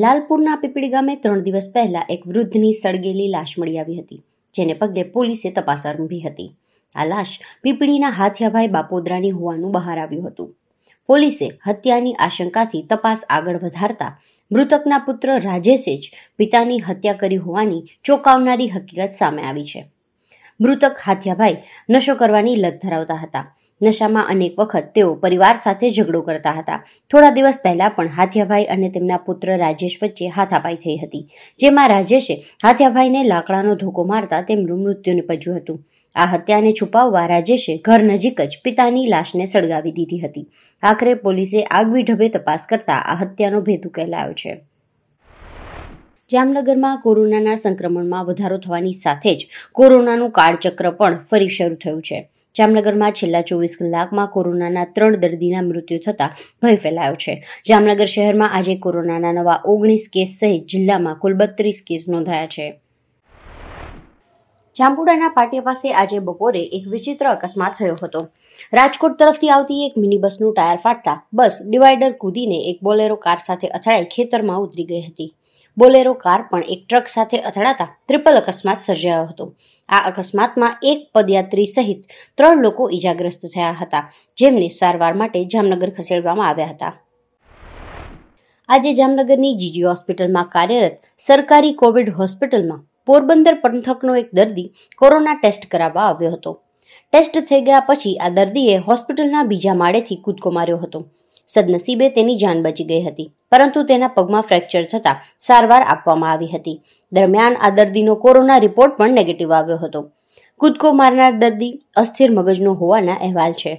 લાલપુરના પીપળી ગામે ત્રણ દિવસ પહેલા એક વૃદ્ધની સળગેલી લાશ મળી આવી હતી જેને પગલે પોલીસે તપાસ આરંભી હતી આ લાશ પીપળીના હાથિયાભાઈ બાપોદરાની હોવાનું બહાર આવ્યું હતું પોલીસે હત્યાની આશંકાથી તપાસ આગળ વધારતા મૃતકના પુત્ર રાજેશે જ પિતાની હત્યા કરી હોવાની ચોંકાવનારી હકીકત સામે આવી છે મૃતક હાથિયાભાઈ નશો કરવાની લત ધરાવતા હતા નશામાં અનેક વખત તેઓ પરિવાર સાથે ઝઘડો કરતા હતા થોડા દિવસ પહેલા પણ હાથિયાભાઈ અને તેમના પુત્ર રાજેશ વચ્ચે હાથાપાઈ થઈ હતી જેમાં રાજેશે હાથિયાભાઈને લાકડાનો ધોકો મારતા તેમનું મૃત્યુ નિપજ્યું હતું આ હત્યાને છુપાવવા રાજેશે ઘર નજીક જ પિતાની લાશને સળગાવી દીધી હતી આખરે પોલીસે આગવી ઢબે તપાસ કરતા આ હત્યાનો ભેદ ઉકેલાયો છે જામનગરમાં કોરોનાના સંક્રમણમાં વધારો થવાની સાથે જ કોરોનાનું કાળચક્ર પણ ફરી શરૂ થયું છે જામનગરમાં છેલ્લા ચોવીસ કલાકમાં કોરોનાના ત્રણ દર્દીના મૃત્યુ થતા ભય ફેલાયો છે જામનગર શહેરમાં આજે કોરોનાના નવા ઓગણીસ કેસ સહિત જિલ્લામાં કુલ બત્રીસ કેસ નોંધાયા છે જાંબુડાના પાટિયા પાસે આજે બપોરે એક વિચિત્ર અકસ્માત થયો હતો રાજકોટ તરફથી આવતી એક મિની બસનું ટાયર ફાટતા બસ ડિવાઈડર કૂદીને એક બોલેરો કાર સાથે અથડાઈ ખેતરમાં ઉતરી ગઈ હતી બોલેરો કાર પણ એક ટ્રક સાથે અથડાતા ટ્રિપલ અકસ્માત સર્જાયો હતો આ અકસ્માતમાં એક પદયાત્રી સહિત ત્રણ લોકો ઈજાગ્રસ્ત થયા હતા જેમને સારવાર માટે જામનગર ખસેડવામાં આવ્યા હતા આજે જામનગરની જીજી હોસ્પિટલમાં કાર્યરત સરકારી કોવિડ હોસ્પિટલમાં પોરબંદર પંથકનો એક દર્દી કોરોના ટેસ્ટ કરાવવા આવ્યો હતો ટેસ્ટ થઈ ગયા પછી આ દર્દીએ હોસ્પિટલના બીજા માળેથી કૂદકો માર્યો હતો સદનસીબે તેની જાન બચી ગઈ હતી પરંતુ તેના પગમાં ફ્રેક્ચર થતાં સારવાર આપવામાં આવી હતી દરમિયાન આ દર્દીનો કોરોના રિપોર્ટ પણ નેગેટિવ આવ્યો હતો કૂદકો મારનાર દર્દી અસ્થિર મગજનો હોવાના અહેવાલ છે